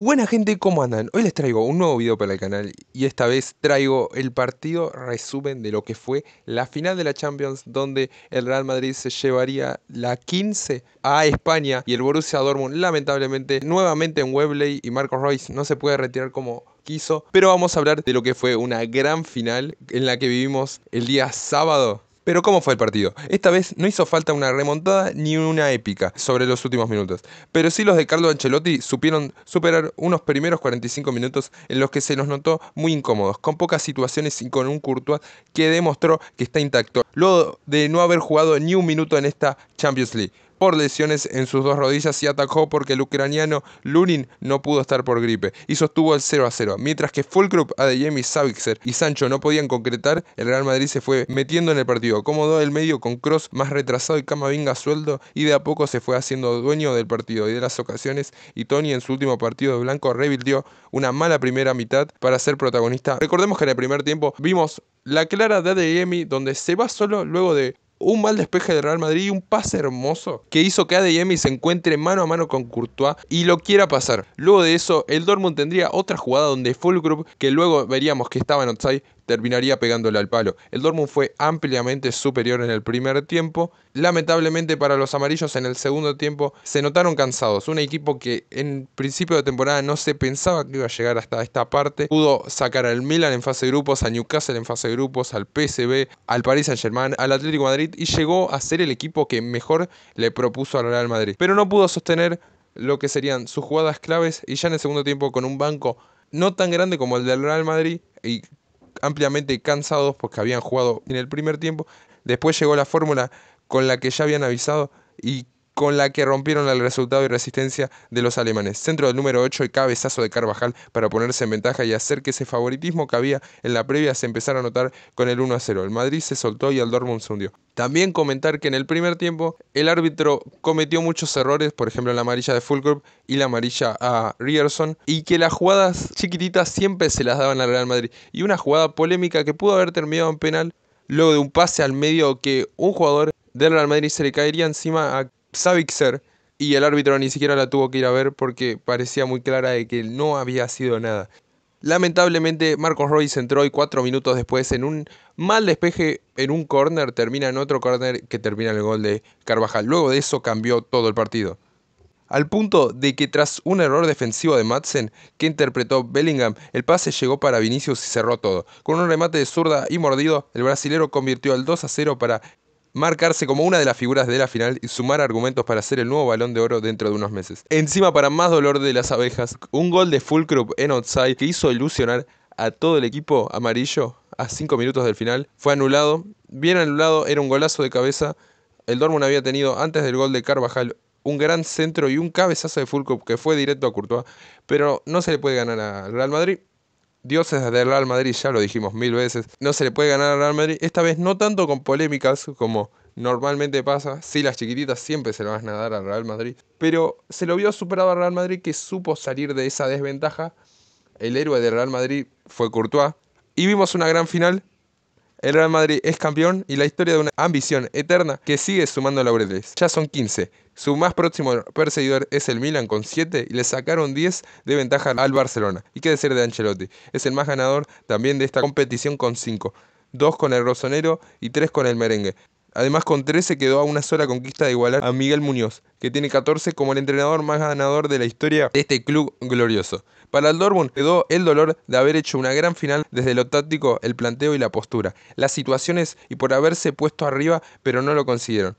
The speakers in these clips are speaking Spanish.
Buena gente, ¿cómo andan? Hoy les traigo un nuevo video para el canal y esta vez traigo el partido resumen de lo que fue la final de la Champions donde el Real Madrid se llevaría la 15 a España y el Borussia Dortmund lamentablemente nuevamente en Webley y Marcos Royce no se puede retirar como quiso, pero vamos a hablar de lo que fue una gran final en la que vivimos el día sábado pero ¿cómo fue el partido? Esta vez no hizo falta una remontada ni una épica sobre los últimos minutos. Pero sí los de Carlo Ancelotti supieron superar unos primeros 45 minutos en los que se nos notó muy incómodos, con pocas situaciones y con un Courtois que demostró que está intacto, luego de no haber jugado ni un minuto en esta Champions League por lesiones en sus dos rodillas y atacó porque el ucraniano Lunin no pudo estar por gripe y sostuvo el 0 a 0. Mientras que Fulcrup, Adeyemi, Savixer y Sancho no podían concretar, el Real Madrid se fue metiendo en el partido, cómodo el medio con Cross más retrasado y Camavinga sueldo y de a poco se fue haciendo dueño del partido y de las ocasiones y Tony en su último partido de blanco revirtió una mala primera mitad para ser protagonista. Recordemos que en el primer tiempo vimos la clara de Adeyemi donde se va solo luego de un mal despeje de Real Madrid y un pase hermoso que hizo que Adeyemi se encuentre mano a mano con Courtois y lo quiera pasar. Luego de eso, el Dortmund tendría otra jugada donde Fulgrup, que luego veríamos que estaba en outside terminaría pegándole al palo. El Dortmund fue ampliamente superior en el primer tiempo. Lamentablemente para los amarillos en el segundo tiempo se notaron cansados. Un equipo que en principio de temporada no se pensaba que iba a llegar hasta esta parte. Pudo sacar al Milan en fase de grupos, a Newcastle en fase de grupos, al PSB, al Paris Saint-Germain, al Atlético Madrid y llegó a ser el equipo que mejor le propuso al Real Madrid. Pero no pudo sostener lo que serían sus jugadas claves y ya en el segundo tiempo con un banco no tan grande como el del Real Madrid y ampliamente cansados porque habían jugado en el primer tiempo. Después llegó la fórmula con la que ya habían avisado y con la que rompieron el resultado y resistencia de los alemanes. Centro del número 8 y cabezazo de Carvajal para ponerse en ventaja y hacer que ese favoritismo que había en la previa se empezara a notar con el 1 a 0. El Madrid se soltó y el Dortmund se hundió. También comentar que en el primer tiempo el árbitro cometió muchos errores, por ejemplo la amarilla de Fulcrup y la amarilla a Rierson, y que las jugadas chiquititas siempre se las daban al Real Madrid. Y una jugada polémica que pudo haber terminado en penal, luego de un pase al medio que un jugador del Real Madrid se le caería encima a Savixer y el árbitro ni siquiera la tuvo que ir a ver porque parecía muy clara de que no había sido nada. Lamentablemente Marcos Royce entró y cuatro minutos después en un mal despeje en un corner termina en otro corner que termina el gol de Carvajal. Luego de eso cambió todo el partido. Al punto de que tras un error defensivo de Madsen que interpretó Bellingham, el pase llegó para Vinicius y cerró todo. Con un remate de zurda y mordido, el brasilero convirtió al 2 a 0 para marcarse como una de las figuras de la final y sumar argumentos para ser el nuevo balón de oro dentro de unos meses. Encima, para más dolor de las abejas, un gol de Fulcrup en outside que hizo ilusionar a todo el equipo amarillo a 5 minutos del final fue anulado. Bien anulado, era un golazo de cabeza. El Dortmund había tenido antes del gol de Carvajal un gran centro y un cabezazo de Fulcrup que fue directo a Courtois, pero no se le puede ganar al Real Madrid dioses del Real Madrid, ya lo dijimos mil veces, no se le puede ganar al Real Madrid, esta vez no tanto con polémicas como normalmente pasa, sí las chiquititas siempre se lo van a dar al Real Madrid, pero se lo vio superado al Real Madrid que supo salir de esa desventaja, el héroe del Real Madrid fue Courtois, y vimos una gran final el Real Madrid es campeón y la historia de una ambición eterna que sigue sumando laureles. Ya son 15. Su más próximo perseguidor es el Milan con 7 y le sacaron 10 de ventaja al Barcelona. Y qué decir de Ancelotti, es el más ganador también de esta competición con 5. 2 con el rosonero y 3 con el merengue. Además, con 13 quedó a una sola conquista de igualar a Miguel Muñoz, que tiene 14 como el entrenador más ganador de la historia de este club glorioso. Para el Dortmund quedó el dolor de haber hecho una gran final desde lo táctico, el planteo y la postura, las situaciones y por haberse puesto arriba, pero no lo consiguieron.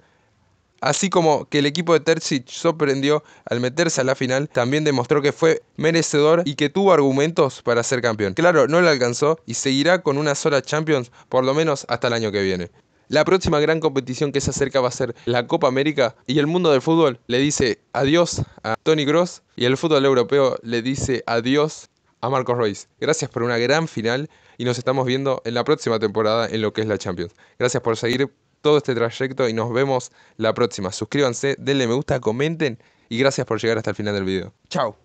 Así como que el equipo de Terzic sorprendió al meterse a la final, también demostró que fue merecedor y que tuvo argumentos para ser campeón. Claro, no lo alcanzó y seguirá con una sola Champions por lo menos hasta el año que viene. La próxima gran competición que se acerca va a ser la Copa América y el mundo del fútbol le dice adiós a Tony Gross y el fútbol europeo le dice adiós a Marcos Royce. Gracias por una gran final y nos estamos viendo en la próxima temporada en lo que es la Champions. Gracias por seguir todo este trayecto y nos vemos la próxima. Suscríbanse, denle me gusta, comenten y gracias por llegar hasta el final del video. Chao.